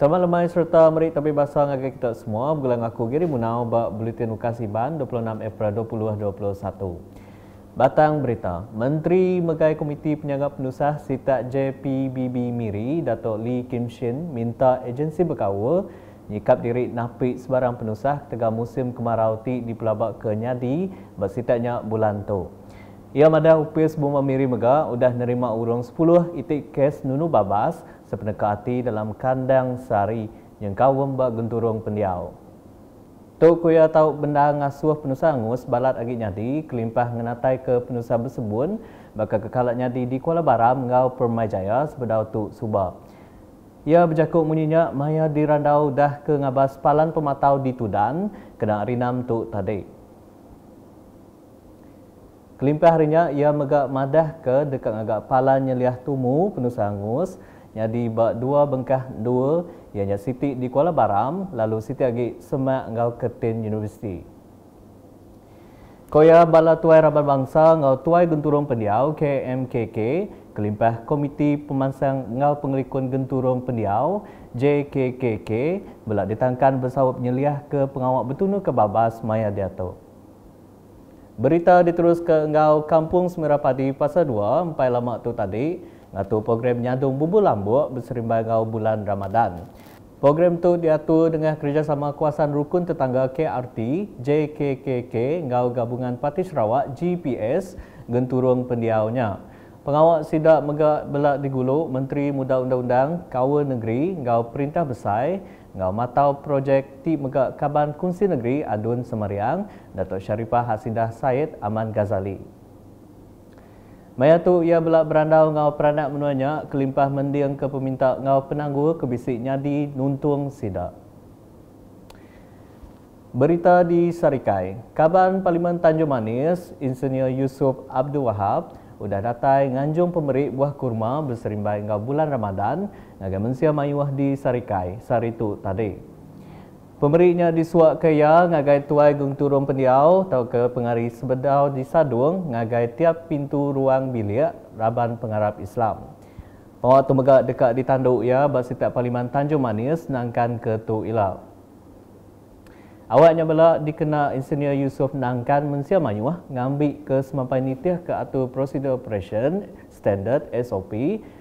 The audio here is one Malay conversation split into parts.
Selamat lemai serta meri tapi basah ngaga kita semua bergulang aku giri munau ba bulletin ukasi ban 26 April 2021. Batang berita, Menteri Megai Komiti Penyangga Penusah Sita JPBB Miri, Datuk Lee Kim Shin minta agensi berkawa nyikap diri napik sebarang penusah tegak musim kemarau ti di pelabak ke Nyadi bersitanya bulan tu. Ia ya, madah upis bumbang miri mega udah nerima urung 10 itik kes nunu babas sepeneka hati dalam kandang sari yang kawam bak genturung pendiau. Tuk kuya tau benda ngasuh penusa ngus balat agi nyadi kelimpah ngenatai ke penusa bersebun baka kekalat nyadi di Kuala Baram ngau jaya sebedau tu subah. Ia ya, berjakuk munyinya maya dirandau dah ke ngabas palan pematau di Tudan kena rinam tu tadi. Kelimpah harinya ia megak madah ke dekat agak pala nyeliah tumu penuh sangus. Nyadi bak dua bengkah dua ianya Siti di Kuala Baram lalu Siti agi semak ngau ketin universiti. Koya bala tuai Raban Bangsa ngau tuai genturong pendiau KMKK kelimpah komiti pemansang ngau pengelikun genturong pendiau JKKK belak ditangkan bersawab nyeliah ke pengawak betunu ke babas Maya Diatok. Berita diterus ke Engau Kampung Semirapati Pasar 2, Empai Lama tu tadi, ngatu program Nyadung Bumbu Lambuk berserimba Engau Bulan Ramadan. Program tu diatur dengan kerjasama kuasa rukun tetangga KRT, JKKK, Engau Gabungan Pati Sarawak, GPS, genturung pendiaunya. Pengawal Sidak Megak Belak Diguluk, Menteri Muda Undang-Undang, Kawa Negeri, Ngau Perintah Besai, Ngau Matau Projek Ti Megak Kaban Kunci Negeri, Adun Semariang, Datuk Syarifah Hasindah Said, Aman Ghazali. Mayatu ia belak berandau ngau peranak menuanya, kelimpah mendiang ke peminta ngau penangguh kebisik nyadi nuntung sidak. Berita di Sarikai, Kaban Parlimen Tanjung Manis, Insinyur Yusuf Abdul Wahab, udah datai nganjung pemerik buah kurma berserimbai hingga bulan Ramadan naga mensia mayuah di Sarikai, Saritu tadi. Pemeriknya di suak kaya ngagai tuai gung turun pendiau tau ke pengari sebedau di sadung ngagai tiap pintu ruang bilik raban pengarap Islam. Pengawat tu dekat di tanduk ya, bahasa tiap paliman Tanjung Manis nangkan ke tu ilau. Awaknya bila dikena insinyur Yusof Nangkan Mensia Manyuah ngambil ke semampai nitih ke atau prosedur operasi standard SOP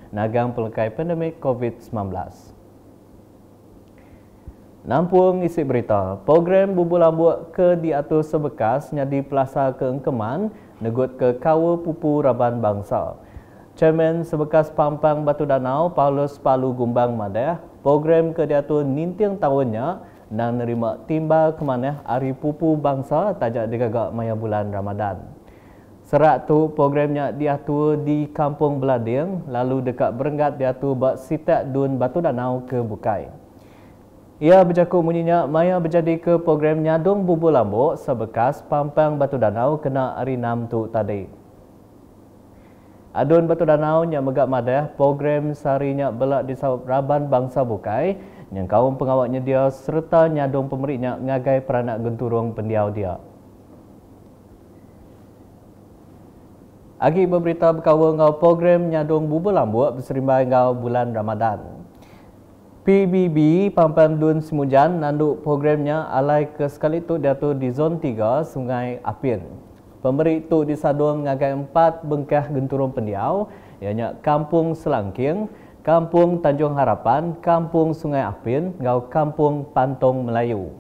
nagang pelengkai pandemik COVID-19. Nampung isi berita, program bubu lambuk ke diatur sebekas nyadi pelasa ke negut ke kawa pupu raban bangsa. Chairman sebekas Pampang Batu Danau, Paulus Palu Gumbang Madah, program ke diatur ninting tahunnya dan nerima timbal kemana eh, hari pupu bangsa tajak digagak maya bulan Ramadan. Serat tu programnya diatur di Kampung Belading lalu dekat Berenggat diatur buat sitak dun Batu Danau ke Bukai. Ia bercakap bunyinya maya berjadi ke program Nyadung Bubu Lambok sebekas Pampang Batu Danau kena hari 6 tu tadi. Adun Batu Danau yang megak madah program sarinya belak di Raban Bangsa Bukai yang kaum pengawaknya dia serta nyadong pemeriknya ngagai peranak genturung pendiau dia. Agi berita berkawa ngau program nyadong bubur lambuk berserimbai ngau bulan Ramadan. PBB pampan Dun Semujan nanduk programnya alai ke sekali tu dia di zon 3 Sungai Apin. Pemberi tu di Sadong empat bengkah genturung pendiau ianya Kampung Selangking, Kampung Tanjung Harapan, Kampung Sungai Apin, ngau Kampung Pantong Melayu.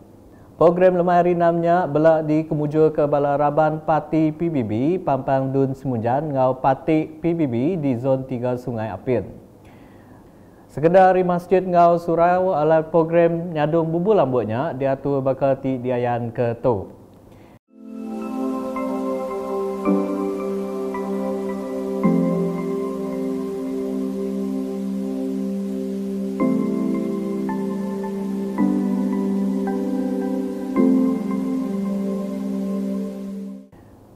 Program lemah hari namnya bela di kemujur ke Bala Raban Pati PBB, Pampang Dun Semunjan, ngau Pati PBB di Zon 3 Sungai Apin. Sekedar dari masjid ngau surau alat program nyadung bubu lambuknya diatur bakal ti diayan ke tu.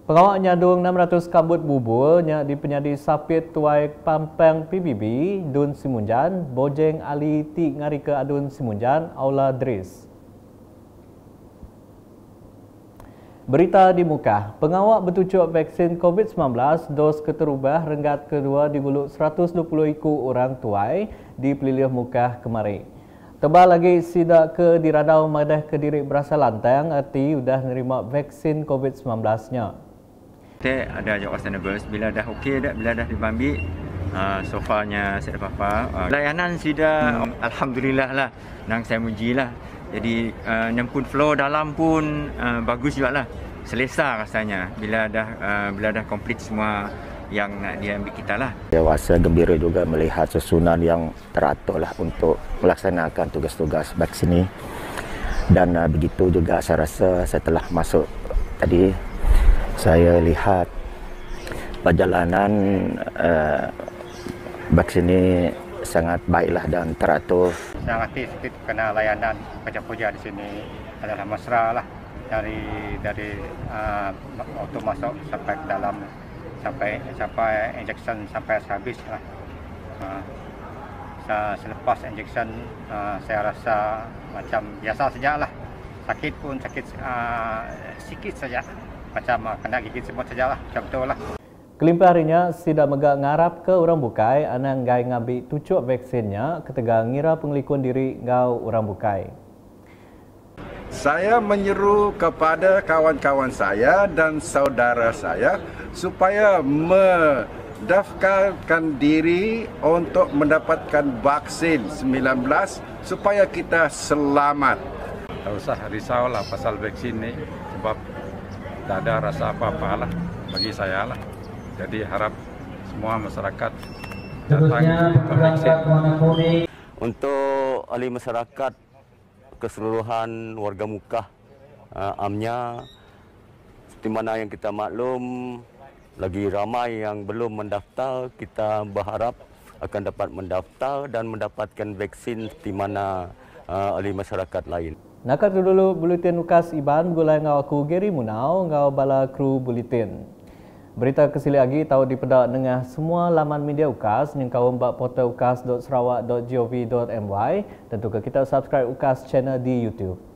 Pengawak nyadung 600 kabut bubur nya di penyadi sapit tuai pampeng PBB Dun Simunjan Bojeng Ali ti ngari Adun Simunjan Aula Dris. Berita di muka, pengawak bertucuk vaksin COVID-19 dos keterubah rengat kedua di buluk 120 iku orang tuai di pelilih muka kemarin. Tebal lagi sidak ke diradau madah ke diri berasa lantang erti sudah nerima vaksin COVID-19-nya tag ada ajak was nervous bila dah okey dah bila dah dibambik uh, ah, so farnya saya apa apa uh, layanan sudah hmm. alhamdulillah lah nang saya muji lah jadi uh, ah, nyempun flow dalam pun uh, bagus juga lah selesa rasanya bila dah uh, bila dah komplit semua yang nak dia ambil kita lah. Saya rasa gembira juga melihat susunan yang teratur lah untuk melaksanakan tugas-tugas vaksin ini. Dan uh, begitu juga saya rasa setelah masuk tadi saya lihat perjalanan uh, eh, vaksin ini sangat baiklah dan teratur. Sangat tipis kena layanan macam puja di sini adalah mesra lah dari dari uh, eh, waktu masuk sampai ke dalam sampai sampai injection sampai habis lah. Uh, selepas injection saya rasa macam biasa saja lah sakit pun sakit uh, sikit saja macam uh, kena gigit semut sajalah macam tu lah Kelimpah harinya, Sida Megak ngarap ke orang bukai anak gai ngambil tucuk vaksinnya ketika ngira pengelikun diri ngau orang bukai. Saya menyeru kepada kawan-kawan saya dan saudara saya supaya mendaftarkan diri untuk mendapatkan vaksin 19 supaya kita selamat tak usah risau lah pasal vaksin ini, sebab tak ada rasa apa-apa lah bagi saya lah. Jadi harap semua masyarakat datang ke vaksin. Untuk ahli masyarakat keseluruhan warga muka uh, ah, amnya seperti mana yang kita maklum lagi ramai yang belum mendaftar kita berharap akan dapat mendaftar dan mendapatkan vaksin seperti mana uh, ah, oleh masyarakat lain. Nakar tu dulu buletin ukas Iban gulai ngau aku Gary Munau ngau bala kru buletin. Berita kesili lagi tahu di pedak dengan semua laman media ukas yang kau mbak portal ukas.sarawak.gov.my tentu ke kita subscribe ukas channel di YouTube.